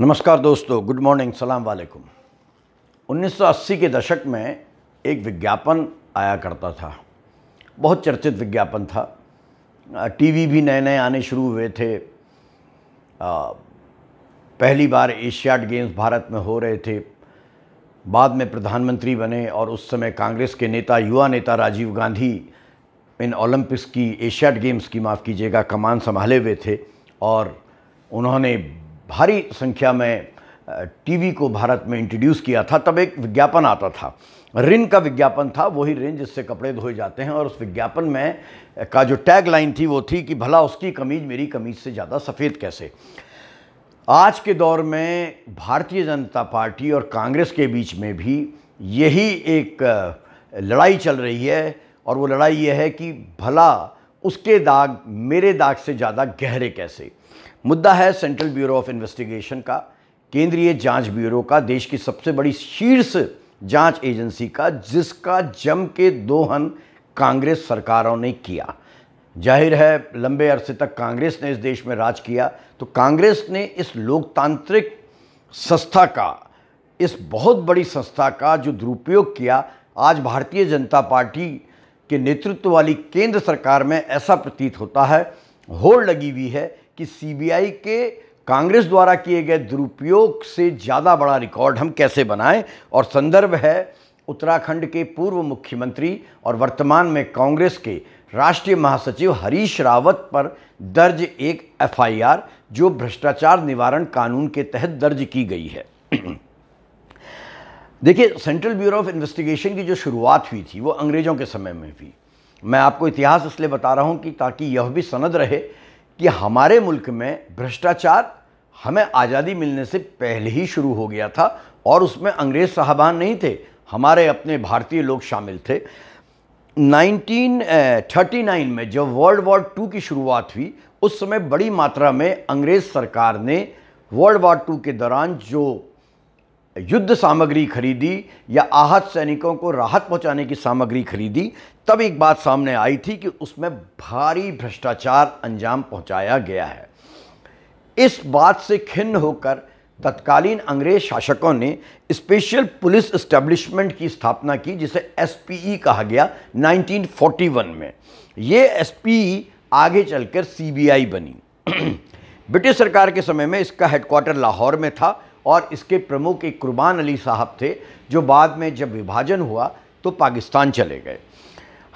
नमस्कार दोस्तों good morning सलाम वालेकुम 1980 के दशक में एक विज्ञापन आया करता था बहुत चर्चित विज्ञापन था टीवी भी नए नए आने शुरू हुए थे पहली बार एशियाड गेम्स भारत में हो रहे थे बाद में प्रधानमंत्री बने और उस समय कांग्रेस के नेता युवा नेता राजीव गांधी इन ओलंपिक्स की एशियाड गेम्स की माफ़ कीजिएगा कमान संभाले हुए थे और उन्होंने भारी संख्या में टीवी को भारत में इंट्रोड्यूस किया था तब एक विज्ञापन आता था रिन का विज्ञापन था वही रिन जिससे कपड़े धोए जाते हैं और उस विज्ञापन में का जो टैग लाइन थी वो थी कि भला उसकी कमीज मेरी कमीज से ज़्यादा सफ़ेद कैसे आज के दौर में भारतीय जनता पार्टी और कांग्रेस के बीच में भी यही एक लड़ाई चल रही है और वो लड़ाई यह है कि भला उसके दाग मेरे दाग से ज़्यादा गहरे कैसे मुद्दा है सेंट्रल ब्यूरो ऑफ इन्वेस्टिगेशन का केंद्रीय जांच ब्यूरो का देश की सबसे बड़ी शीर्ष जांच एजेंसी का जिसका जम के दोहन कांग्रेस सरकारों ने किया जाहिर है लंबे अरसे तक कांग्रेस ने इस देश में राज किया तो कांग्रेस ने इस लोकतांत्रिक संस्था का इस बहुत बड़ी संस्था का जो दुरुपयोग किया आज भारतीय जनता पार्टी के नेतृत्व वाली केंद्र सरकार में ऐसा प्रतीत होता है होड़ लगी हुई है कि सीबीआई के कांग्रेस द्वारा किए गए दुरुपयोग से ज़्यादा बड़ा रिकॉर्ड हम कैसे बनाएं और संदर्भ है उत्तराखंड के पूर्व मुख्यमंत्री और वर्तमान में कांग्रेस के राष्ट्रीय महासचिव हरीश रावत पर दर्ज एक एफआईआर जो भ्रष्टाचार निवारण कानून के तहत दर्ज की गई है देखिए सेंट्रल ब्यूरो ऑफ इन्वेस्टिगेशन की जो शुरुआत हुई थी वो अंग्रेज़ों के समय में हुई मैं आपको इतिहास इसलिए बता रहा हूँ कि ताकि यह भी सनद रहे कि हमारे मुल्क में भ्रष्टाचार हमें आज़ादी मिलने से पहले ही शुरू हो गया था और उसमें अंग्रेज़ साहबान नहीं थे हमारे अपने भारतीय लोग शामिल थे 1939 में जब वर्ल्ड वॉर टू की शुरुआत हुई उस समय बड़ी मात्रा में अंग्रेज़ सरकार ने वर्ल्ड वॉर टू के दौरान जो युद्ध सामग्री खरीदी या आहत सैनिकों को राहत पहुंचाने की सामग्री खरीदी तब एक बात सामने आई थी कि उसमें भारी भ्रष्टाचार अंजाम पहुंचाया गया है इस बात से खिन्न होकर तत्कालीन अंग्रेज शासकों ने स्पेशल पुलिस इस्टेब्लिशमेंट की स्थापना की जिसे एसपीई कहा गया 1941 में ये एसपीई आगे चलकर सीबीआई बनी ब्रिटिश सरकार के समय में इसका हेडक्वार्टर लाहौर में था और इसके प्रमुख एक कुर्बान अली साहब थे जो बाद में जब विभाजन हुआ तो पाकिस्तान चले गए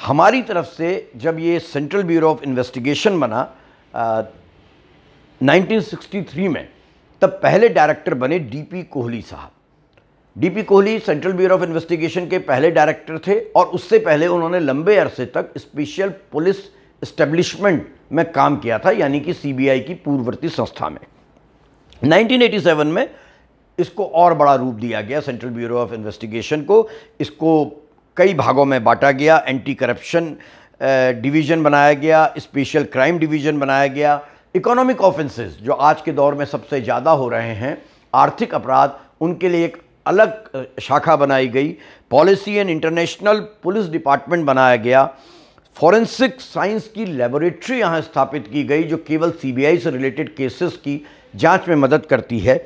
हमारी तरफ से जब ये सेंट्रल ब्यूरो ऑफ इन्वेस्टिगेशन बना आ, 1963 में तब पहले डायरेक्टर बने डीपी कोहली साहब DP Kohli central bureau of investigation के पहले डायरेक्टर थे और उससे पहले उन्होंने लंबे अरसे तक स्पेशल पुलिस इस्टेब्लिशमेंट में काम किया था यानी कि सीबीआई की पूर्ववर्ती संस्था में 1987 में इसको और बड़ा रूप दिया गया सेंट्रल ब्यूरो ऑफ इन्वेस्टिगेशन को इसको कई भागों में बांटा गया एंटी करप्शन डिवीज़न बनाया गया स्पेशल क्राइम डिवीज़न बनाया गया इकोनॉमिक ऑफेंसेस जो आज के दौर में सबसे ज़्यादा हो रहे हैं आर्थिक अपराध उनके लिए एक अलग शाखा बनाई गई policy and international police department बनाया गया फॉरेंसिक साइंस की लेबोरेटरी यहाँ स्थापित की गई जो केवल सीबीआई से रिलेटेड केसेस की जांच में मदद करती है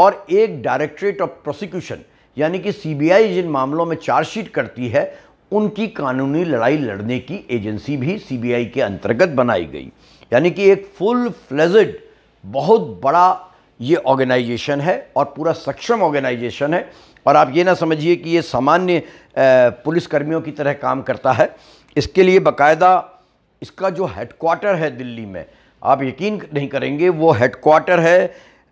और एक डायरेक्टरेट ऑफ प्रोसिक्यूशन यानी कि सीबीआई जिन मामलों में चार्जशीट करती है उनकी कानूनी लड़ाई लड़ने की एजेंसी भी सीबीआई के अंतर्गत बनाई गई यानी कि एक फुल फ्लेजड बहुत बड़ा ये ऑर्गेनाइजेशन है और पूरा सक्षम ऑर्गेनाइजेशन है और आप ये ना समझिए कि ये सामान्य पुलिसकर्मियों की तरह काम करता है इसके लिए बाकायदा इसका जो हेडक्वार्टर है दिल्ली में आप यकीन नहीं करेंगे वो हेडक्वार्टर है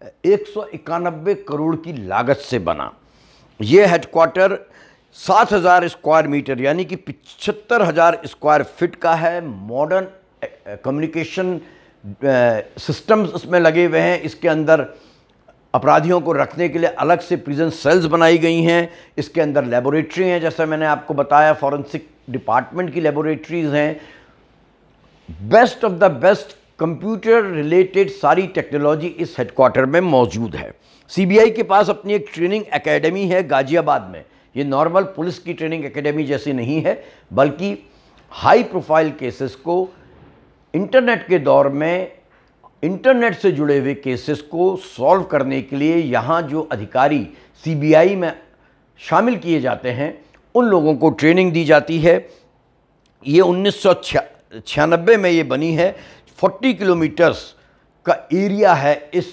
एक करोड़ की लागत से बना ये हेडक्वार्टर 7000 स्क्वायर मीटर यानी कि पिछहत्तर हज़ार स्क्वायर फिट का है मॉडर्न कम्युनिकेशन सिस्टम्स इसमें लगे हुए हैं इसके अंदर अपराधियों को रखने के लिए अलग से प्रिजन सेल्स बनाई गई हैं इसके अंदर लेबोरेटरी हैं जैसा मैंने आपको बताया फॉरेंसिक डिपार्टमेंट की लेबोरेटरीज़ हैं best of the best computer related सारी टेक्नोलॉजी इस हेडक्वार्टर में मौजूद है सीबीआई के पास अपनी एक ट्रेनिंग एकेडमी है गाज़ियाबाद में ये नॉर्मल पुलिस की ट्रेनिंग एकेडमी जैसी नहीं है बल्कि हाई प्रोफाइल केसेस को इंटरनेट के दौर में इंटरनेट से जुड़े हुए केसेस को सॉल्व करने के लिए यहाँ जो अधिकारी सीबीआई में शामिल किए जाते हैं उन लोगों को ट्रेनिंग दी जाती है ये उन्नीस छियानबे में ये बनी है फोर्टी किलोमीटर्स का एरिया है इस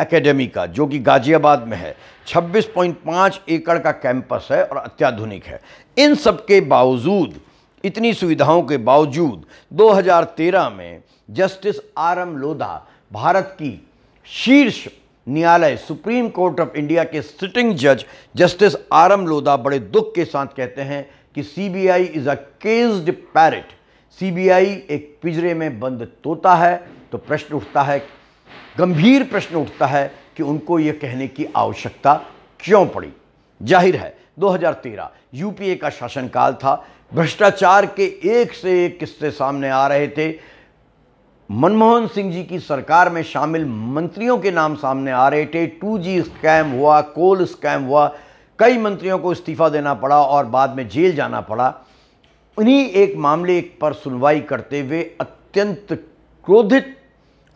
एकेडमी का जो कि गाज़ियाबाद में है 26.5 एकड़ का कैंपस है और अत्याधुनिक है इन सब के बावजूद इतनी सुविधाओं के बावजूद 2013 में justice R M Lodha Bharat की शीर्ष न्यायालय सुप्रीम कोर्ट ऑफ इंडिया के सिटिंग जज जस्टिस आर एम लोधा बड़े दुख के साथ कहते हैं कि CBI is a caged parrot CBI एक पिजरे में बंद तोता है तो प्रश्न उठता है गंभीर प्रश्न उठता है कि उनको यह कहने की आवश्यकता क्यों पड़ी जाहिर है 2013 यूपीए का शासनकाल था भ्रष्टाचार के एक से एक किस्से सामने आ रहे थे मनमोहन सिंह जी की सरकार में शामिल मंत्रियों के नाम सामने आ रहे थे टू जी स्कैम हुआ कोल स्कैम हुआ कई मंत्रियों को इस्तीफा देना पड़ा और बाद में जेल जाना पड़ा उन्हीं एक मामले पर सुनवाई करते हुए अत्यंत क्रोधित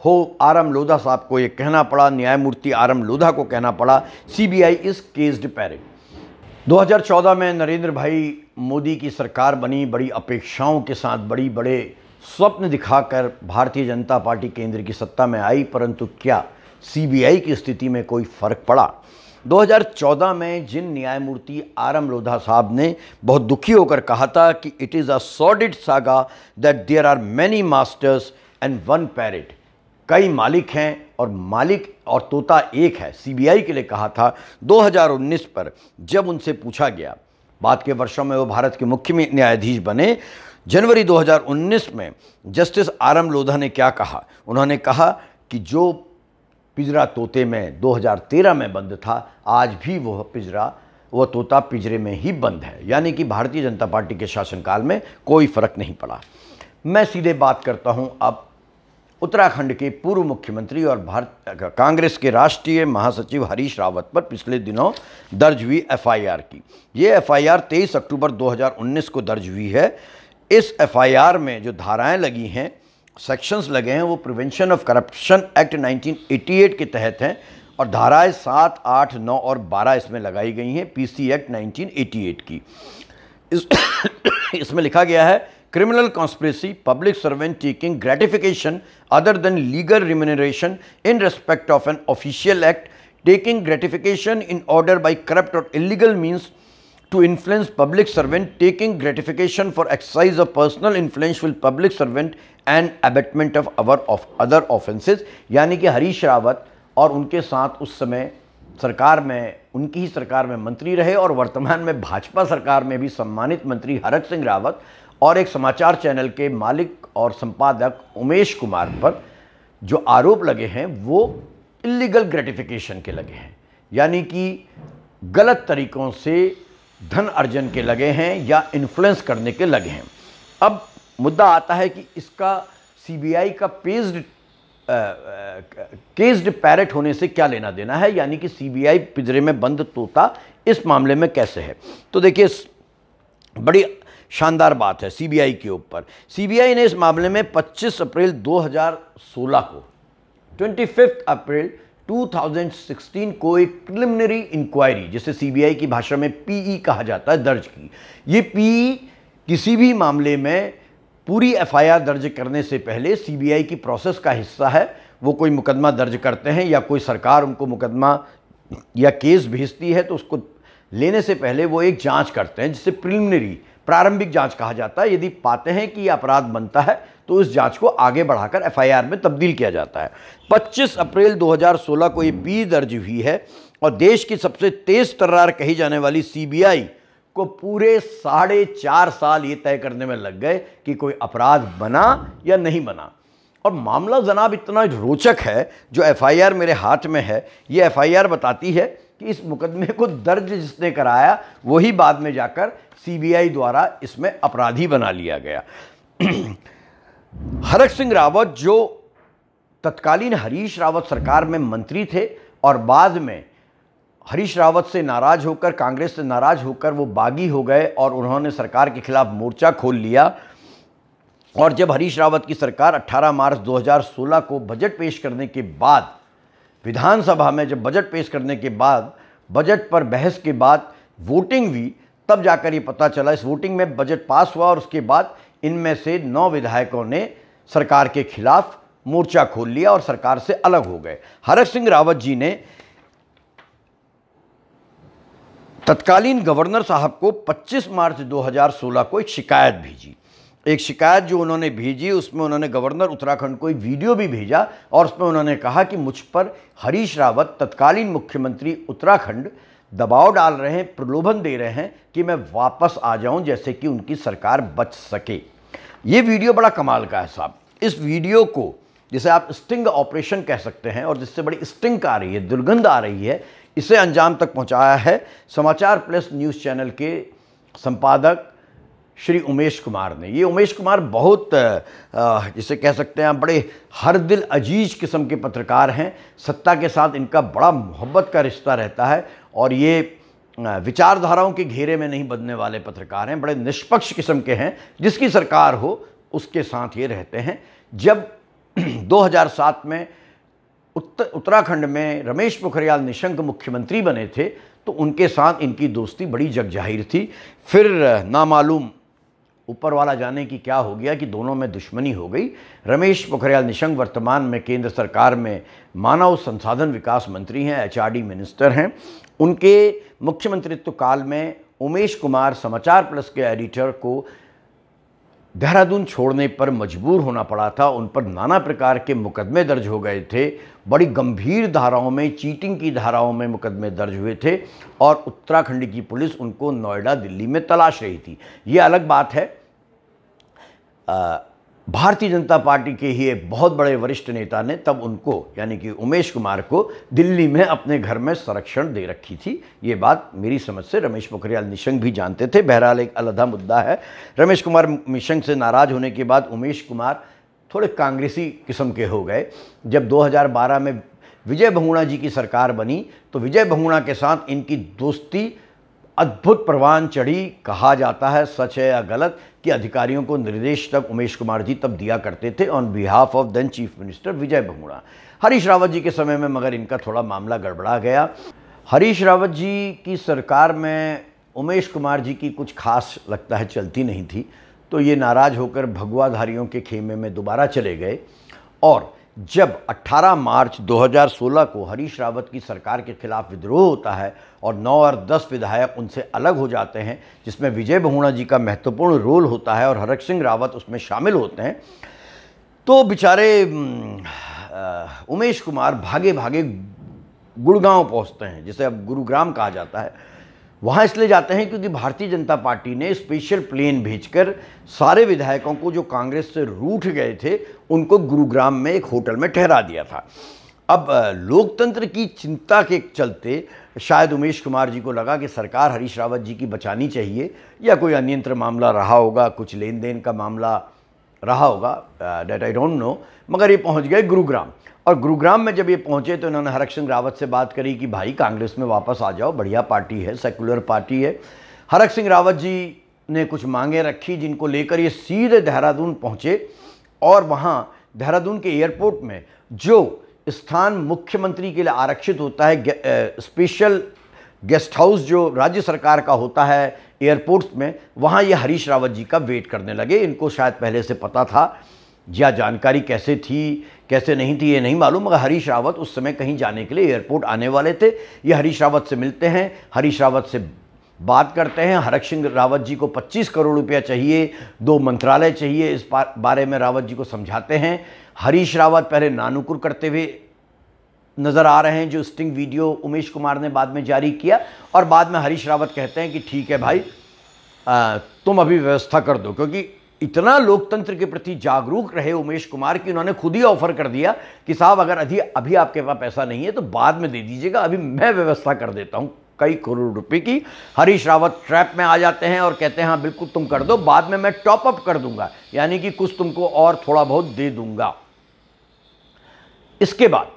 हो आरम लोधा साहब को यह कहना पड़ा न्यायमूर्ति आरम लोधा को कहना पड़ा सीबीआई इस केस्ड हजार 2014 में नरेंद्र भाई मोदी की सरकार बनी बड़ी अपेक्षाओं के साथ बड़ी बड़े स्वप्न दिखाकर भारतीय जनता पार्टी केंद्र की सत्ता में आई परंतु क्या सीबीआई की स्थिति में कोई फर्क पड़ा 2014 में जिन न्यायमूर्ति आर एम लोधा साहब ने बहुत दुखी होकर कहा था कि it is a sordid saga that there are many masters and one parrot कई मालिक हैं और मालिक और तोता एक है सीबीआई के लिए कहा था 2019 पर जब उनसे पूछा गया बाद के वर्षों में वो भारत के मुख्य न्यायाधीश बने जनवरी 2019 में जस्टिस आर एम लोधा ने क्या कहा उन्होंने कहा कि जो पिजरा तोते में 2013 में बंद था आज भी वह पिजरा वह तोता पिजरे में ही बंद है यानी कि भारतीय जनता पार्टी के शासनकाल में कोई फ़र्क नहीं पड़ा मैं सीधे बात करता हूँ अब उत्तराखंड के पूर्व मुख्यमंत्री और भारत कांग्रेस के राष्ट्रीय महासचिव हरीश रावत पर पिछले दिनों दर्ज हुई एफआईआर की ये एफआईआर 23 अक्टूबर 2019 को दर्ज हुई है इस एफआईआर में जो धाराएं लगी हैं सेक्शंस लगे हैं वो प्रिवेंशन ऑफ करप्शन एक्ट 1988 के तहत हैं और धाराएं सात आठ नौ और बारह इसमें लगाई गई हैं पीसी एक्ट 1988 की इसमें लिखा गया है criminal conspiracy public servant taking gratification other than legal remuneration in respect of an official act taking gratification in order by corrupt और illegal means to influence public servant taking gratification for exercise of personal influence with public servant and abatement of our of other offences यानी कि हरीश रावत और उनके साथ उस समय सरकार में उनकी ही सरकार में मंत्री रहे और वर्तमान में भाजपा सरकार में भी सम्मानित मंत्री हरक सिंह रावत और एक समाचार चैनल के मालिक और संपादक उमेश कुमार पर जो आरोप लगे हैं वो इलीगल ग्रेटिफिकेशन के लगे हैं यानी कि गलत तरीक़ों से धन अर्जन के लगे हैं या इन्फ्लुएंस करने के लगे हैं अब मुद्दा आता है कि इसका सीबीआई का पेज्ड केस्ड पैरट होने से क्या लेना देना है यानी कि सीबीआई पिंजरे में बंद तोता इस मामले में कैसे है तो देखिए बड़ी शानदार बात है सीबीआई के ऊपर सीबीआई ने इस मामले में 25 अप्रैल 2016 को ट्वेंटी अप्रैल 2016 को एक प्रिलिमिनरी इंक्वायरी जिसे सीबीआई की भाषा में पीई e कहा जाता है दर्ज की ये पीई e किसी भी मामले में पूरी एफआईआर दर्ज करने से पहले सीबीआई की प्रोसेस का हिस्सा है वो कोई मुकदमा दर्ज करते हैं या कोई सरकार उनको मुकदमा या केस भेजती है तो उसको लेने से पहले वो एक जांच करते हैं जिसे प्रिलिमिनरी प्रारंभिक जांच कहा जाता है यदि पाते हैं कि यह अपराध बनता है तो उस जांच को आगे बढ़ाकर एफआईआर में तब्दील किया जाता है 25 अप्रैल 2016 को ये पी दर्ज हुई है और देश की सबसे तेज तर्रार कही जाने वाली सीबीआई को पूरे साढ़े चार साल ये तय करने में लग गए कि कोई अपराध बना या नहीं बना और मामला जनाब इतना रोचक है जो एफआईआर मेरे हाथ में है ये एफआईआर बताती है कि इस मुकदमे को दर्ज जिसने कराया वही बाद में जाकर सीबीआई द्वारा इसमें अपराधी बना लिया गया हरक सिंह रावत जो तत्कालीन हरीश रावत सरकार में मंत्री थे और बाद में हरीश रावत से नाराज़ होकर कांग्रेस से नाराज़ होकर वो बागी हो गए और उन्होंने सरकार के खिलाफ मोर्चा खोल लिया और जब हरीश रावत की सरकार 18 मार्च 2016 को बजट पेश करने के बाद विधानसभा में जब बजट पेश करने के बाद बजट पर बहस के बाद वोटिंग हुई तब जाकर ये पता चला इस वोटिंग में बजट पास हुआ और उसके बाद इनमें से नौ विधायकों ने सरकार के खिलाफ मोर्चा खोल लिया और सरकार से अलग हो गए हरक सिंह रावत जी ने तत्कालीन गवर्नर साहब को 25 मार्च 2016 को एक शिकायत भेजी एक शिकायत जो उन्होंने भेजी उसमें उन्होंने गवर्नर उत्तराखंड को एक वीडियो भी भेजा और उसमें उन्होंने कहा कि मुझ पर हरीश रावत तत्कालीन मुख्यमंत्री उत्तराखंड दबाव डाल रहे हैं प्रलोभन दे रहे हैं कि मैं वापस आ जाऊं जैसे कि उनकी सरकार बच सके ये वीडियो बड़ा कमाल का है साहब इस वीडियो को जिसे आप स्टिंग ऑपरेशन कह सकते हैं और जिससे बड़ी स्टिंग आ रही है दुर्गंध आ रही है इसे अंजाम तक पहुँचाया है समाचार प्लस न्यूज़ चैनल के संपादक श्री उमेश कुमार ने ये उमेश कुमार बहुत जिसे कह सकते हैं आप बड़े हर दिल अजीज किस्म के पत्रकार हैं सत्ता के साथ इनका बड़ा मोहब्बत का रिश्ता रहता है और ये विचारधाराओं के घेरे में नहीं बदने वाले पत्रकार हैं बड़े निष्पक्ष किस्म के हैं जिसकी सरकार हो उसके साथ ये रहते हैं जब 2007 में उत्तराखंड में रमेश पोखरियाल निशंक मुख्यमंत्री बने थे तो उनके साथ इनकी दोस्ती बड़ी जगजाहिर थी फिर नामालूम ऊपर वाला जाने की क्या हो गया कि दोनों में दुश्मनी हो गई रमेश पोखरियाल निशंक वर्तमान में केंद्र सरकार में मानव संसाधन विकास मंत्री हैं एच मिनिस्टर हैं उनके मुख्यमंत्रित्व काल में उमेश कुमार समाचार प्लस के एडिटर को देहरादून छोड़ने पर मजबूर होना पड़ा था उन पर नाना प्रकार के मुकदमे दर्ज हो गए थे बड़ी गंभीर धाराओं में चीटिंग की धाराओं में मुकदमे दर्ज हुए थे और उत्तराखंड की पुलिस उनको नोएडा दिल्ली में तलाश रही थी ये अलग बात है आ, भारतीय जनता पार्टी के ही एक बहुत बड़े वरिष्ठ नेता ने तब उनको यानी कि उमेश कुमार को दिल्ली में अपने घर में संरक्षण दे रखी थी ये बात मेरी समझ से रमेश पोखरियाल निशंक भी जानते थे बहरहाल एक अलहदा मुद्दा है रमेश कुमार निशंक से नाराज़ होने के बाद उमेश कुमार थोड़े कांग्रेसी किस्म के हो गए जब 2012 में विजय बहुणा जी की सरकार बनी तो विजय बहुणा के साथ इनकी दोस्ती अद्भुत परवान चढ़ी कहा जाता है सच है या गलत कि अधिकारियों को निर्देश तक उमेश कुमार जी तब दिया करते थे on behalf of then chief minister Vijay बहुड़ा हरीश रावत जी के समय में मगर इनका थोड़ा मामला गड़बड़ा गया हरीश रावत जी की सरकार में उमेश कुमार जी की कुछ खास लगता है चलती नहीं थी तो ये नाराज़ होकर भगवाधारियों के खेमे में दोबारा चले गए और जब 18 मार्च 2016 को हरीश रावत की सरकार के खिलाफ विद्रोह होता है और 9 और 10 विधायक उनसे अलग हो जाते हैं जिसमें विजय बहुणा जी का महत्वपूर्ण रोल होता है और हरक सिंह रावत उसमें शामिल होते हैं तो बेचारे उमेश कुमार भागे भागे गुड़गांव पहुंचते हैं जिसे अब गुरुग्राम कहा जाता है वहाँ इसलिए जाते हैं क्योंकि भारतीय जनता पार्टी ने स्पेशल प्लेन भेजकर सारे विधायकों को जो कांग्रेस से रूठ गए थे उनको गुरुग्राम में एक होटल में ठहरा दिया था अब लोकतंत्र की चिंता के चलते शायद उमेश कुमार जी को लगा कि सरकार हरीश रावत जी की बचानी चाहिए या कोई अन्यंत्र मामला रहा होगा कुछ लेन देन का मामला रहा होगा डेट आई डोंट नो मगर ये पहुंच गए गुरुग्राम और गुरुग्राम में जब ये पहुंचे तो इन्होंने हरक सिंह रावत से बात करी कि भाई कांग्रेस में वापस आ जाओ बढ़िया पार्टी है सेकुलर पार्टी है हरक सिंह रावत जी ने कुछ मांगे रखी जिनको लेकर ये सीधे देहरादून पहुँचे और वहाँ देहरादून के एयरपोर्ट में जो स्थान मुख्यमंत्री के लिए आरक्षित होता है स्पेशल गेस्ट हाउस जो राज्य सरकार का होता है एयरपोर्ट्स में वहाँ ये हरीश रावत जी का वेट करने लगे इनको शायद पहले से पता था या जानकारी कैसे थी कैसे नहीं थी ये नहीं मालूम मगर हरीश रावत उस समय कहीं जाने के लिए एयरपोर्ट आने वाले थे ये हरीश रावत से मिलते हैं हरीश रावत से बात करते हैं हरक सिंह रावत जी को 25 करोड़ रुपया चाहिए दो मंत्रालय चाहिए इस बारे में रावत जी को समझाते हैं हरीश रावत पहले नानुकुर करते हुए नज़र आ रहे हैं जो स्टिंग वीडियो उमेश कुमार ने बाद में जारी किया और बाद में हरीश रावत कहते हैं कि ठीक है भाई आ, तुम अभी व्यवस्था कर दो क्योंकि इतना लोकतंत्र के प्रति जागरूक रहे उमेश कुमार कि उन्होंने खुद ही ऑफर कर दिया कि साहब अगर अभी अभी आपके पास पैसा नहीं है तो बाद में दे दीजिएगा अभी मैं व्यवस्था कर देता हूँ कई करोड़ रुपए की हरीश रावत ट्रैप में आ जाते हैं और कहते हैं हाँ बिल्कुल तुम कर दो बाद में मैं टॉप अप कर दूंगा यानी कि कुछ तुमको और थोड़ा बहुत दे दूंगा इसके बाद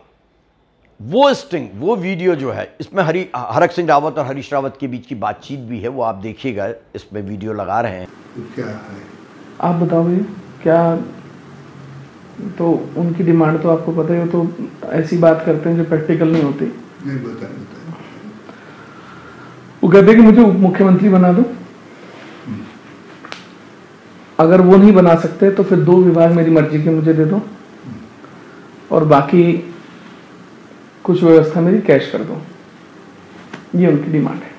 वो स्टिंग वो वीडियो जो है इसमें हरी हरक सिंह रावत और हरीश रावत के बीच की बातचीत भी है वो आप देखिएगा इसमें वीडियो लगा रहे हैं तो क्या है आप बताओ क्या तो उनकी डिमांड तो आपको पता ही हो तो ऐसी बात करते हैं जो प्रैक्टिकल नहीं होती नहीं बता, बता। वो कहते कि मुझे उप मुख्यमंत्री बना दो अगर वो नहीं बना सकते तो फिर दो विभाग मेरी मर्जी के मुझे दे दो और बाकी कुछ व्यवस्था मेरी कैश कर दो ये उनकी डिमांड है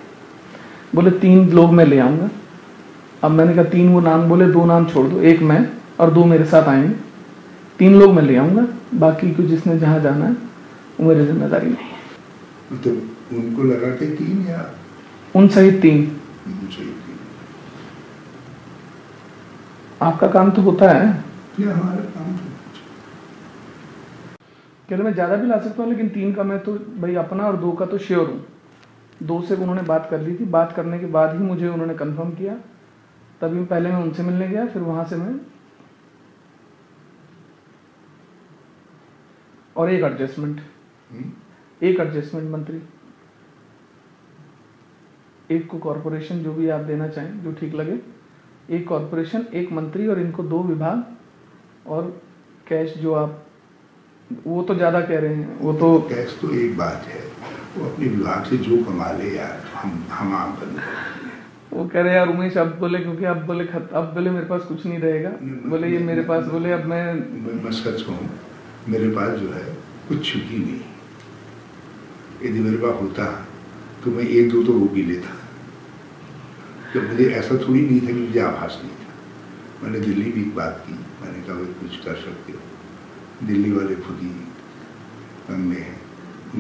बोले तीन लोग मैं ले आऊंगा अब मैंने कहा तीन वो नाम बोले दो नाम छोड़ दो एक मैं और दो मेरे साथ आएंगे तीन लोग मैं ले आऊंगा बाकी को जिसने जहां जाना है वो मेरी जिम्मेदारी नहीं है तो उनको लगा के तीन या उन सहित तीन आपका काम तो होता है ये हमारा काम तो कह रहे मैं ज़्यादा भी ला सकता हूँ लेकिन तीन का मैं तो भाई अपना और दो का तो श्योर हूँ दो से उन्होंने बात कर ली थी बात करने के बाद ही मुझे उन्होंने कन्फर्म किया तभी पहले मैं उनसे मिलने गया फिर वहां से मैं और एक एडजस्टमेंट हम्म। एक एडजस्टमेंट मंत्री एक को कॉरपोरेशन जो भी आप देना चाहें जो ठीक लगे एक कॉरपोरेशन एक मंत्री और इनको दो विभाग और कैश जो आप वो तो ज़्यादा कह रहे हैं वो तो टैक्स तो एक बात है वो अपने विभाग से जो कमा ले यार हम हम आम बंद वो कह रहे यार उमेश अब बोले क्योंकि अब बोले खत अब बोले मेरे पास कुछ नहीं रहेगा बोले ये मेरे पास बोले अब मैं मैं सच कहूँ मेरे पास जो है कुछ ही नहीं यदि मेरे पास होता तो मैं एक दो तो वो भी लेता तो मुझे ऐसा थोड़ी नहीं था कि मुझे आभास नहीं था मैंने दिल्ली भी एक बात की मैंने कहा कुछ कर सकते हो दिल्ली वाले खुद ही हैं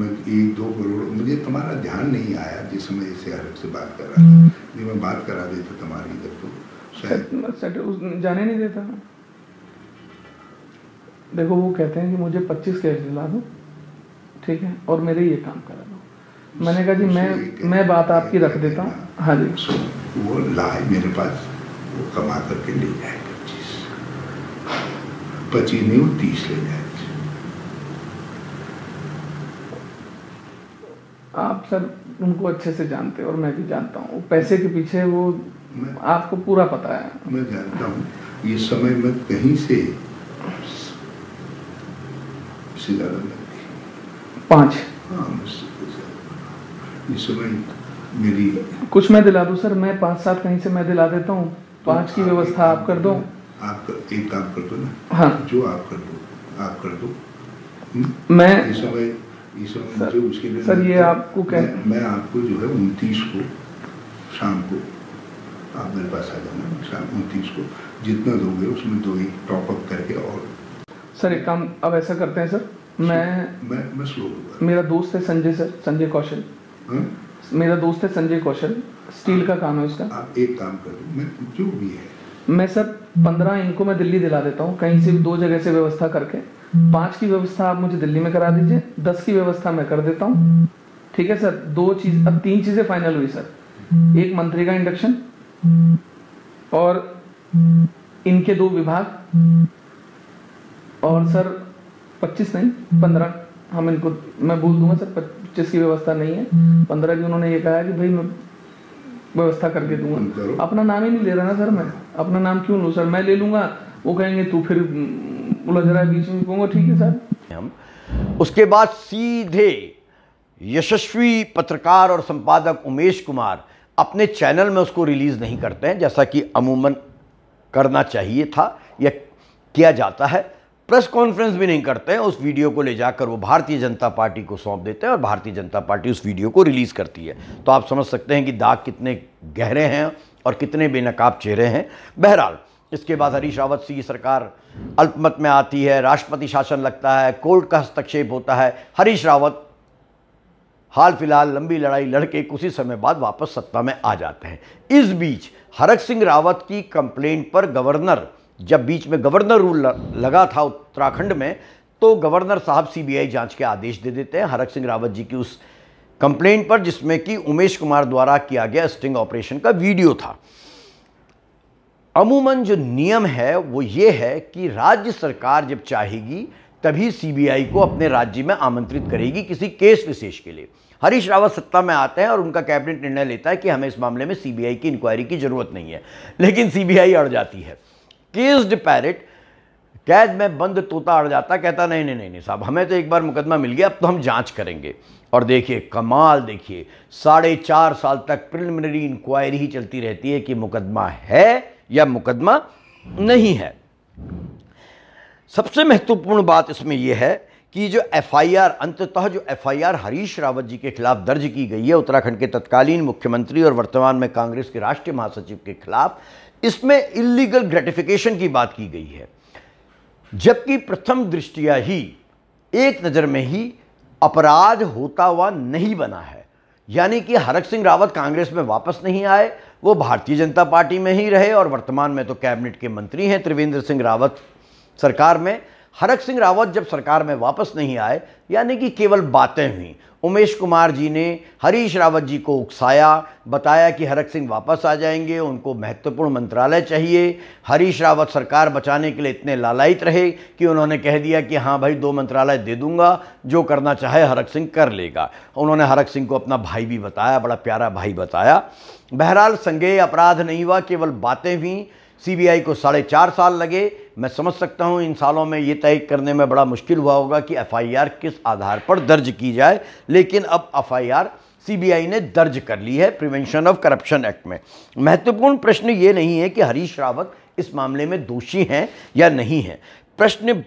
मैं एक दो करोड़ मुझे तुम्हारा ध्यान नहीं आया जिस समय इसे हरक से बात कर रहा था नहीं हम्म। मैं बात करा देता तुम्हारी इधर तो शायद जाने नहीं देता देखो वो कहते हैं कि मुझे पच्चीस कैश दिला दो ठीक है और मेरे ये काम करा दो मैंने कहा जी मैं मैं बात आपकी रख देता हूँ हाँ जी वो लाए मेरे पास वो कमा करके ले जाएगा पची नहीं वो तीस ले जाए आप सर उनको अच्छे से जानते हैं और मैं भी जानता हूँ पैसे के पीछे वो आपको पूरा पता है मैं जानता हूँ ये समय में कहीं से पांच हाँ, ये समय मेरी कुछ मैं दिला दू सर मैं पांच सात कहीं से मैं दिला देता हूँ पांच की हाँ, व्यवस्था आप कर दो आप कर, एक काम कर दो ना हाँ जो आप कर दो आप कर दो हम्म? मैं इस समय इस समय मुझे उसके लिए सर ये आपको क्या मैं, मैं आपको जो है उनतीस को शाम को आप मेरे पास आ जाना शाम उनतीस को जितना दोगे उसमें दो ही टॉपअप करके और सर एक काम अब ऐसा करते हैं सर मैं मैं मैं स्लो मेरा दोस्त है संजय सर संजय कौशल हाँ? मेरा दोस्त है संजय कौशल स्टील का काम है उसका आप एक काम कर दो मैं जो भी है मैं सर पंद्रह इनको मैं दिल्ली दिला देता हूँ कहीं से भी दो जगह से व्यवस्था करके पाँच की व्यवस्था आप मुझे दिल्ली में करा दीजिए दस की व्यवस्था मैं कर देता हूँ ठीक है सर दो चीज अब तीन चीजें फाइनल हुई सर एक मंत्री का इंडक्शन और इनके दो विभाग और सर पच्चीस नहीं पंद्रह हम इनको मैं बोल दूंगा सर पच्चीस की व्यवस्था नहीं है पंद्रह की उन्होंने ये कहा कि भाई मैं व्यवस्था करके हम्म, दूंगा अपना नाम ही नहीं ले रहा ना सर मैं अपना नाम क्यों लू सर मैं ले लूंगा वो कहेंगे तू फिर हम्म, उलझ रहा है बीच में कहूंगा ठीक है सर हम उसके बाद सीधे यशस्वी पत्रकार और संपादक उमेश कुमार अपने चैनल में उसको रिलीज़ नहीं करते हैं जैसा कि अमूमन करना चाहिए था या किया जाता है प्रेस कॉन्फ्रेंस भी नहीं करते हैं उस वीडियो को ले जाकर वो भारतीय जनता पार्टी को सौंप देते हैं और भारतीय जनता पार्टी उस वीडियो को रिलीज़ करती है तो आप समझ सकते हैं कि दाग कितने गहरे हैं और कितने बेनकाब चेहरे हैं बहरहाल इसके बाद हरीश रावत सी सरकार अल्पमत में आती है राष्ट्रपति शासन लगता है कोर्ट का हस्तक्षेप होता है हरीश रावत हाल फिलहाल लंबी लड़ाई लड़के कुछ ही समय बाद वापस सत्ता में आ जाते हैं इस बीच हरक सिंह रावत की कंप्लेंट पर गवर्नर जब बीच में गवर्नर रूल लगा था उत्तराखंड में तो गवर्नर साहब सीबीआई जांच के आदेश दे देते हैं हरक सिंह रावत जी की उस कंप्लेंट पर जिसमें कि उमेश कुमार द्वारा किया गया स्टिंग ऑपरेशन का वीडियो था अमूमन जो नियम है वो ये है कि राज्य सरकार जब चाहेगी तभी सीबीआई को अपने राज्य में आमंत्रित करेगी किसी केस विशेष के लिए हरीश रावत सत्ता में आते हैं और उनका कैबिनेट निर्णय लेता है कि हमें इस मामले में सीबीआई की इंक्वायरी की जरूरत नहीं है लेकिन सीबीआई अड़ जाती है केज्ड पैरट कैद में बंद तोता अड़ जाता कहता नहीं नहीं नहीं नहीं साहब हमें तो एक बार मुकदमा मिल गया अब तो हम जांच करेंगे और देखिए कमाल देखिए साढ़े चार साल तक प्रिलिमिनरी इंक्वायरी ही चलती रहती है कि मुकदमा है या मुकदमा नहीं है सबसे महत्वपूर्ण बात इसमें यह है कि जो एफआईआर अंततः जो एफआईआर हरीश रावत जी के खिलाफ दर्ज की गई है उत्तराखंड के तत्कालीन मुख्यमंत्री और वर्तमान में कांग्रेस के राष्ट्रीय महासचिव के खिलाफ इसमें इलीगल ग्रेटिफिकेशन की बात की गई है जबकि प्रथम दृष्टिया ही एक नज़र में ही अपराध होता हुआ नहीं बना है यानी कि हरक सिंह रावत कांग्रेस में वापस नहीं आए वो भारतीय जनता पार्टी में ही रहे और वर्तमान में तो कैबिनेट के मंत्री हैं त्रिवेंद्र सिंह रावत सरकार में हरक सिंह रावत जब सरकार में वापस नहीं आए यानी कि केवल बातें हुई उमेश कुमार जी ने हरीश रावत जी को उकसाया बताया कि हरक सिंह वापस आ जाएंगे उनको महत्वपूर्ण मंत्रालय चाहिए हरीश रावत सरकार बचाने के लिए इतने लालायित रहे कि उन्होंने कह दिया कि हाँ भाई दो मंत्रालय दे दूंगा जो करना चाहे हरक सिंह कर लेगा उन्होंने हरक सिंह को अपना भाई भी बताया बड़ा प्यारा भाई बताया बहरहाल संज्ञेय अपराध नहीं हुआ केवल बातें हुई सीबीआई को साढ़े चार साल लगे मैं समझ सकता हूं इन सालों में ये तय करने में बड़ा मुश्किल हुआ होगा कि एफआईआर किस आधार पर दर्ज की जाए लेकिन अब एफआईआर सीबीआई ने दर्ज कर ली है प्रिवेंशन ऑफ करप्शन एक्ट में महत्वपूर्ण प्रश्न ये नहीं है कि हरीश रावत इस मामले में दोषी हैं या नहीं हैं प्रश्न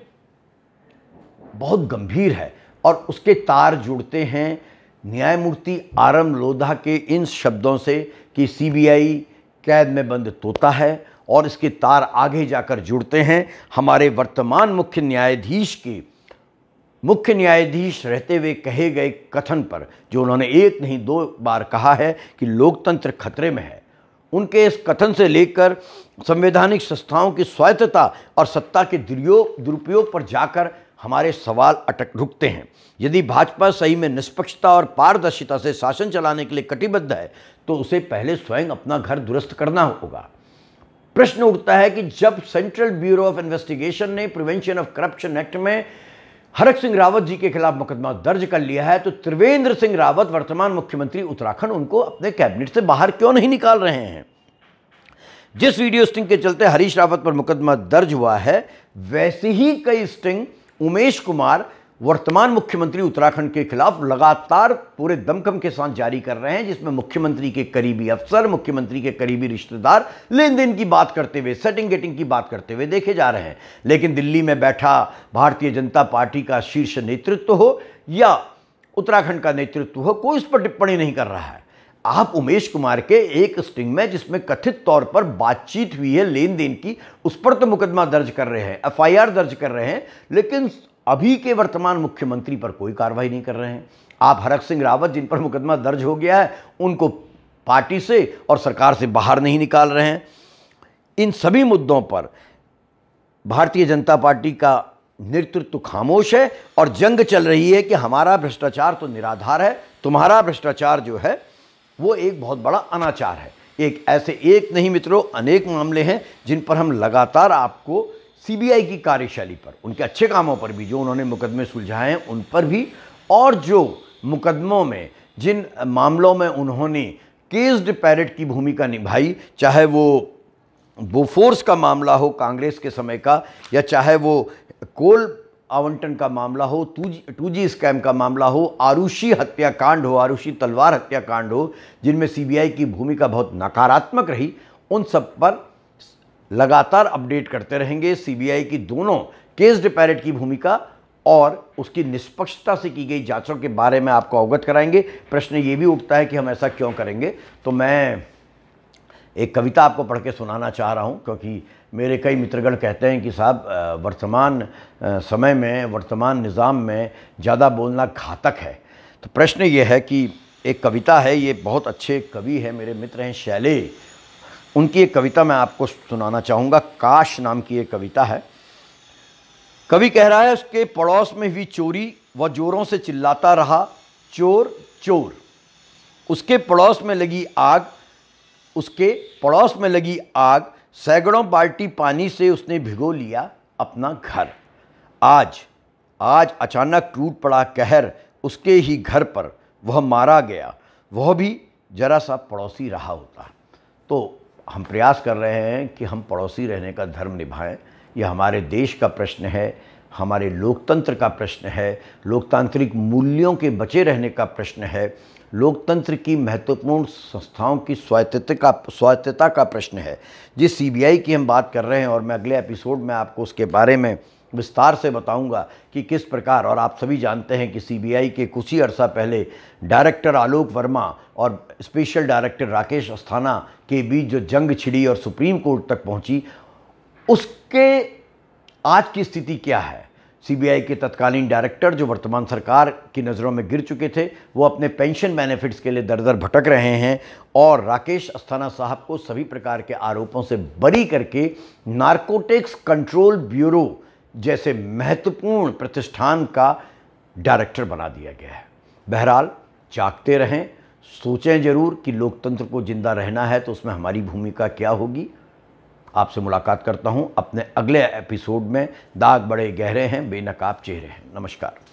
बहुत गंभीर है और उसके तार जुड़ते हैं न्यायमूर्ति आर एम लोधा के इन शब्दों से कि सीबीआई कैद में बंद तोता है और इसके तार आगे जाकर जुड़ते हैं हमारे वर्तमान मुख्य न्यायाधीश के मुख्य न्यायाधीश रहते हुए कहे गए कथन पर जो उन्होंने एक नहीं दो बार कहा है कि लोकतंत्र खतरे में है उनके इस कथन से लेकर संवैधानिक संस्थाओं की स्वायत्तता और सत्ता के दुर्योग दुरुपयोग पर जाकर हमारे सवाल अटक रुकते हैं यदि भाजपा सही में निष्पक्षता और पारदर्शिता से शासन चलाने के लिए कटिबद्ध है तो उसे पहले स्वयं अपना घर दुरुस्त करना होगा प्रश्न उठता है कि जब सेंट्रल ब्यूरो ऑफ इन्वेस्टिगेशन ने प्रिवेंशन ऑफ करप्शन एक्ट में हरक सिंह रावत जी के खिलाफ मुकदमा दर्ज कर लिया है तो त्रिवेंद्र सिंह रावत वर्तमान मुख्यमंत्री उत्तराखंड उनको अपने कैबिनेट से बाहर क्यों नहीं निकाल रहे हैं जिस वीडियो स्टिंग के चलते हरीश रावत पर मुकदमा दर्ज हुआ है वैसे ही कई स्टिंग उमेश कुमार वर्तमान मुख्यमंत्री उत्तराखंड के खिलाफ लगातार पूरे दमखम के साथ जारी कर रहे हैं जिसमें मुख्यमंत्री के करीबी अफसर मुख्यमंत्री के करीबी रिश्तेदार लेन देन की बात करते हुए सेटिंग गेटिंग की बात करते हुए देखे जा रहे हैं लेकिन दिल्ली में बैठा भारतीय जनता पार्टी का शीर्ष नेतृत्व हो या उत्तराखंड का नेतृत्व हो कोई इस पर टिप्पणी नहीं कर रहा है आप उमेश कुमार के एक स्टिंग में जिसमें कथित तौर पर बातचीत हुई है लेन देन की उस पर तो मुकदमा दर्ज कर रहे हैं एफआईआर दर्ज कर रहे हैं लेकिन अभी के वर्तमान मुख्यमंत्री पर कोई कार्रवाई नहीं कर रहे हैं आप हरक सिंह रावत जिन पर मुकदमा दर्ज हो गया है उनको पार्टी से और सरकार से बाहर नहीं निकाल रहे हैं इन सभी मुद्दों पर भारतीय जनता पार्टी का नेतृत्व खामोश है और जंग चल रही है कि हमारा भ्रष्टाचार तो निराधार है तुम्हारा भ्रष्टाचार जो है वो एक बहुत बड़ा अनाचार है एक ऐसे एक नहीं मित्रों अनेक मामले हैं जिन पर हम लगातार आपको सीबीआई की कार्यशैली पर उनके अच्छे कामों पर भी जो उन्होंने मुकदमे सुलझाए उन पर भी और जो मुकदमों में जिन मामलों में उन्होंने केस्ड पैरेट की भूमिका निभाई चाहे वो बोफोर्स का मामला हो कांग्रेस के समय का या चाहे वो कोल आवंटन का मामला हो टू जी स्कैम का मामला हो आरुषि हत्याकांड हो आरुषि तलवार हत्याकांड हो जिनमें सीबीआई की भूमिका बहुत नकारात्मक रही उन सब पर लगातार अपडेट करते रहेंगे सीबीआई की दोनों केस डिपैरेट की भूमिका और उसकी निष्पक्षता से की गई जांचों के बारे में आपको अवगत कराएंगे प्रश्न ये भी उठता है कि हम ऐसा क्यों करेंगे तो मैं एक कविता आपको पढ़ के सुनाना चाह रहा हूँ क्योंकि मेरे कई मित्रगण कहते हैं कि साहब वर्तमान समय में वर्तमान निज़ाम में ज़्यादा बोलना घातक है तो प्रश्न ये है कि एक कविता है ये बहुत अच्छे कवि हैं मेरे मित्र हैं शैले उनकी एक कविता मैं आपको सुनाना चाहूँगा काश नाम की एक कविता है कवि कह रहा है उसके पड़ोस में हुई चोरी वह जोरों से चिल्लाता रहा चोर चोर उसके पड़ोस में लगी आग उसके पड़ोस में लगी आग सैकड़ों बाल्टी पानी से उसने भिगो लिया अपना घर आज आज अचानक टूट पड़ा कहर उसके ही घर पर वह मारा गया वह भी जरा सा पड़ोसी रहा होता तो हम प्रयास कर रहे हैं कि हम पड़ोसी रहने का धर्म निभाएं यह हमारे देश का प्रश्न है हमारे लोकतंत्र का प्रश्न है लोकतांत्रिक मूल्यों के बचे रहने का प्रश्न है लोकतंत्र की महत्वपूर्ण संस्थाओं की स्वायत्तता का स्वायत्तता का प्रश्न है जिस सीबीआई की हम बात कर रहे हैं और मैं अगले एपिसोड में आपको उसके बारे में विस्तार से बताऊंगा कि किस प्रकार और आप सभी जानते हैं कि सीबीआई के कुछ ही अर्सा पहले डायरेक्टर आलोक वर्मा और स्पेशल डायरेक्टर राकेश अस्थाना के बीच जो जंग छिड़ी और सुप्रीम कोर्ट तक पहुंची उसके आज की स्थिति क्या है सीबीआई के तत्कालीन डायरेक्टर जो वर्तमान सरकार की नज़रों में गिर चुके थे वो अपने पेंशन बेनिफिट्स के लिए दर दर भटक रहे हैं और राकेश अस्थाना साहब को सभी प्रकार के आरोपों से बरी करके नार्कोटिक्स कंट्रोल ब्यूरो जैसे महत्वपूर्ण प्रतिष्ठान का डायरेक्टर बना दिया गया है बहरहाल जागते रहें सोचें जरूर कि लोकतंत्र को जिंदा रहना है तो उसमें हमारी भूमिका क्या होगी आपसे मुलाकात करता हूँ अपने अगले एपिसोड में दाग बड़े गहरे हैं बेनकाब चेहरे हैं नमस्कार